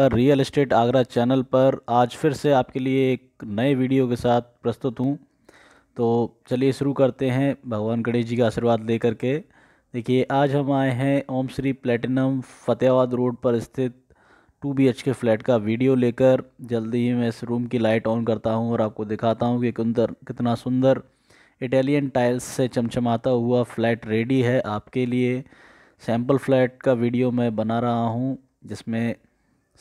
real estate Agra channel पर आज फिर से आपके लिए एक नए वीडियो के साथ प्रस्तुत हूँ तो चलिए शुरू करते हैं भगवान गणेश जी का आशीर्वाद लेकर के देखिए आज हम आए हैं ओम श्री प्लेटिनम फतेहाबाद रोड पर स्थित two B H K flat का वीडियो लेकर जल्दी ही मैं इस रूम की लाइट ऑन करता हूँ और आपको दिखाता हूँ कि अंदर कितना सुंदर इटालियन टाइल्स से चमचमाता हुआ फ्लैट रेडी है आपके लिए सैम्पल फ्लैट का वीडियो मैं बना रहा हूँ जिसमें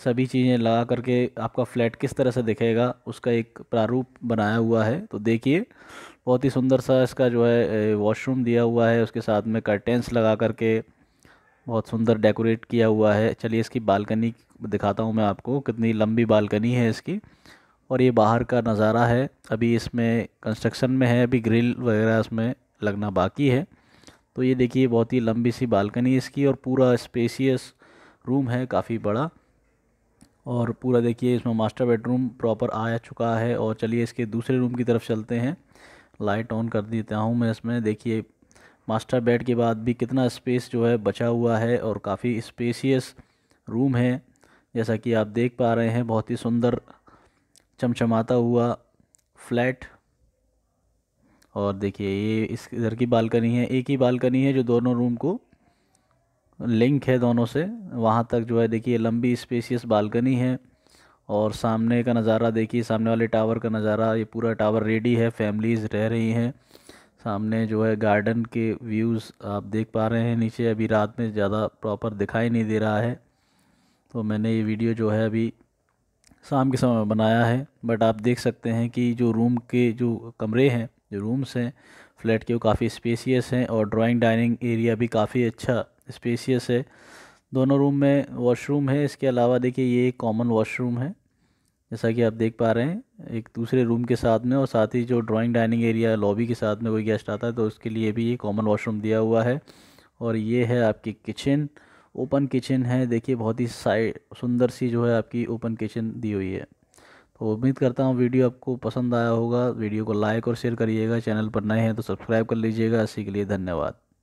सभी चीज़ें लगा करके आपका फ्लैट किस तरह से दिखेगा उसका एक प्रारूप बनाया हुआ है तो देखिए बहुत ही सुंदर सा इसका जो है वॉशरूम दिया हुआ है उसके साथ में कर्टेंस लगा करके बहुत सुंदर डेकोरेट किया हुआ है चलिए इसकी बालकनी दिखाता हूँ मैं आपको कितनी लंबी बालकनी है इसकी और ये बाहर का नज़ारा है अभी इसमें कंस्ट्रक्शन में है अभी ग्रिल वगैरह इसमें लगना बाकी है तो ये देखिए बहुत ही लंबी सी बालकनी इसकी और पूरा स्पेसियस रूम है काफ़ी बड़ा और पूरा देखिए इसमें मास्टर बेडरूम प्रॉपर आ चुका है और चलिए इसके दूसरे रूम की तरफ चलते हैं लाइट ऑन कर देता हूँ मैं इसमें देखिए मास्टर बेड के बाद भी कितना स्पेस जो है बचा हुआ है और काफ़ी स्पेसियस रूम है जैसा कि आप देख पा रहे हैं बहुत ही सुंदर चमचमाता हुआ फ्लैट और देखिए ये इस इधर की बालकनी है एक ही बालकनी है जो दोनों रूम को लिंक है दोनों से वहाँ तक जो है देखिए लंबी स्पेसियस बालकनी है और सामने का नज़ारा देखिए सामने वाले टावर का नज़ारा ये पूरा टावर रेडी है फैमिलीज़ रह रही हैं सामने जो है गार्डन के व्यूज़ आप देख पा रहे हैं नीचे अभी रात में ज़्यादा प्रॉपर दिखाई नहीं दे रहा है तो मैंने ये वीडियो जो है अभी शाम के समय बनाया है बट आप देख सकते हैं कि जो रूम के जो कमरे हैं जो रूम्स हैं फ्लैट के वो काफ़ी स्पेसियस हैं और ड्राइंग डाइनिंग एरिया भी काफ़ी अच्छा स्पेसियस है दोनों रूम में वॉशरूम है इसके अलावा देखिए ये एक कॉमन वॉशरूम है जैसा कि आप देख पा रहे हैं एक दूसरे रूम के साथ में और साथ ही जो ड्राइंग डाइनिंग एरिया लॉबी के साथ में कोई गेस्ट आता है तो उसके लिए भी ये कॉमन वॉशरूम दिया हुआ है और ये है आपकी किचन ओपन किचन है देखिए बहुत ही साइड सुंदर सी जो है आपकी ओपन किचन दी हुई है तो उम्मीद करता हूँ वीडियो आपको पसंद आया होगा वीडियो को लाइक और शेयर करिएगा चैनल पर नए हैं तो सब्सक्राइब कर लीजिएगा इसी के लिए धन्यवाद